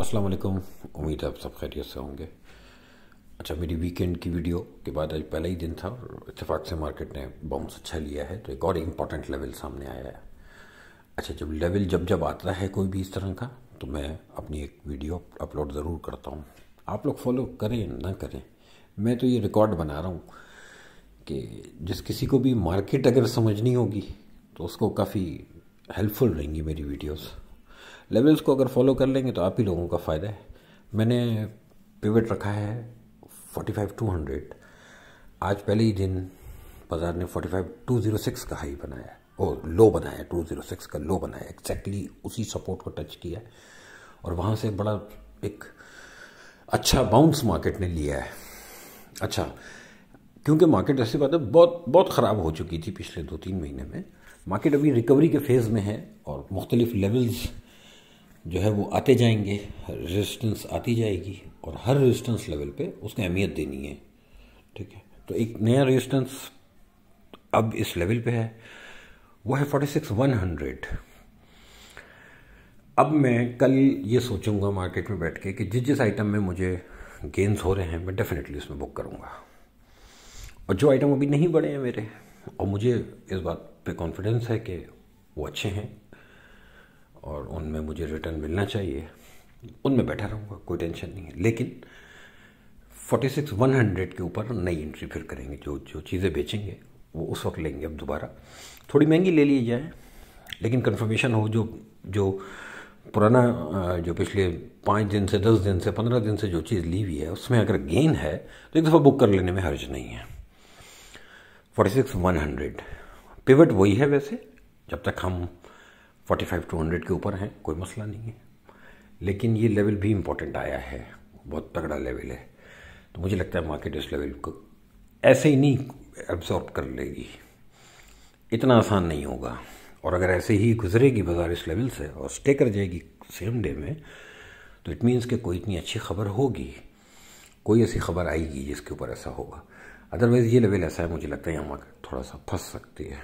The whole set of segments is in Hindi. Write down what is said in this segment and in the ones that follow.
अस्सलाम वालेकुम उम्मीद है आप सब खैरियत से होंगे अच्छा मेरी वीकेंड की वीडियो के बाद आज पहला ही दिन था और इतफाक़ से मार्केट ने बाउंस अच्छा लिया है तो एक और इम्पॉर्टेंट लेवल सामने आया है अच्छा जब लेवल जब जब आता है कोई भी इस तरह का तो मैं अपनी एक वीडियो अपलोड ज़रूर करता हूँ आप लोग फॉलो करें ना करें मैं तो ये रिकॉर्ड बना रहा हूँ कि जिस किसी को भी मार्केट अगर समझनी होगी तो उसको काफ़ी हेल्पफुल रहेंगी मेरी वीडियोज़ लेवल्स को अगर फॉलो कर लेंगे तो आप ही लोगों का फ़ायदा है मैंने पिवट रखा है फोर्टी फाइव टू हंड्रेड आज पहले ही दिन बाज़ार ने forty five two zero six का हाई बनाया और लो बनाया टू ज़ीरो सिक्स का लो बनाया एक्जैक्टली उसी सपोर्ट को टच किया और वहाँ से बड़ा एक अच्छा बाउंस मार्केट ने लिया है अच्छा क्योंकि मार्केट ऐसी बात है बहुत बहुत ख़राब हो चुकी थी पिछले दो तीन महीने में मार्केट अभी रिकवरी के फेज़ में है और मुख्तलिफ लेवल्स जो है वो आते जाएंगे रेजिस्टेंस आती जाएगी और हर रेजिस्टेंस लेवल पे उसको अहमियत देनी है ठीक है तो एक नया रेजिस्टेंस अब इस लेवल पे है वो है फोर्टी सिक्स वन हंड्रेड अब मैं कल ये सोचूंगा मार्केट में बैठ के कि जिस जिस आइटम में मुझे गेंस हो रहे हैं मैं डेफिनेटली उसमें बुक करूँगा और जो आइटम अभी नहीं बढ़े हैं मेरे और मुझे इस बात पे कॉन्फिडेंस है कि वो अच्छे हैं और उनमें मुझे रिटर्न मिलना चाहिए उनमें बैठा रहूँगा कोई टेंशन नहीं है लेकिन 46 100 के ऊपर नई एंट्री फिर करेंगे जो जो चीज़ें बेचेंगे वो उस वक्त लेंगे अब दोबारा थोड़ी महंगी ले ली जाए लेकिन कन्फर्मेशन हो जो जो पुराना जो पिछले पाँच दिन से दस दिन से पंद्रह दिन से जो चीज़ ली हुई है उसमें अगर गेन है तो एक दफ़ा बुक कर लेने में हर्ज नहीं है forty six one hundred pivot वही है वैसे जब तक हम फोर्टी फाइव टू हंड्रेड के ऊपर हैं कोई मसला नहीं है लेकिन ये लेवल भी इम्पोर्टेंट आया है बहुत तगड़ा लेवल है तो मुझे लगता है मार्केट इस लेवल को ऐसे ही नहीं एब्जॉर्ब कर लेगी इतना आसान नहीं होगा और अगर ऐसे ही गुजरेगी बाज़ार इस लेवल से और स्टे कर जाएगी सेम डे में तो इट मीन्स कि कोई इतनी अच्छी खबर होगी कोई ऐसी खबर आएगी जिसके ऊपर ऐसा होगा अदरवाइज़ ये लेवल ऐसा है मुझे लगता है यहाँ मार्केट थोड़ा सा फंस सकती है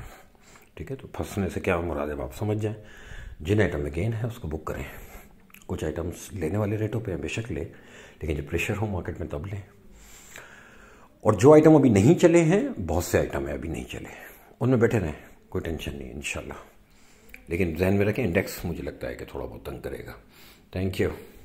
ठीक है तो फंसने से क्या मुराद है आप समझ जाएँ जिन आइटम में गेन है उसको बुक करें कुछ आइटम्स लेने वाले रेटों पर बेशक लें लेकिन जब प्रेशर हो मार्केट में तब लें और जो आइटम अभी नहीं चले हैं बहुत से आइटम है अभी नहीं चले उनमें बैठे रहें कोई टेंशन नहीं इन लेकिन जहन में रखें इंडेक्स मुझे लगता है कि थोड़ा बहुत तंग करेगा थैंक यू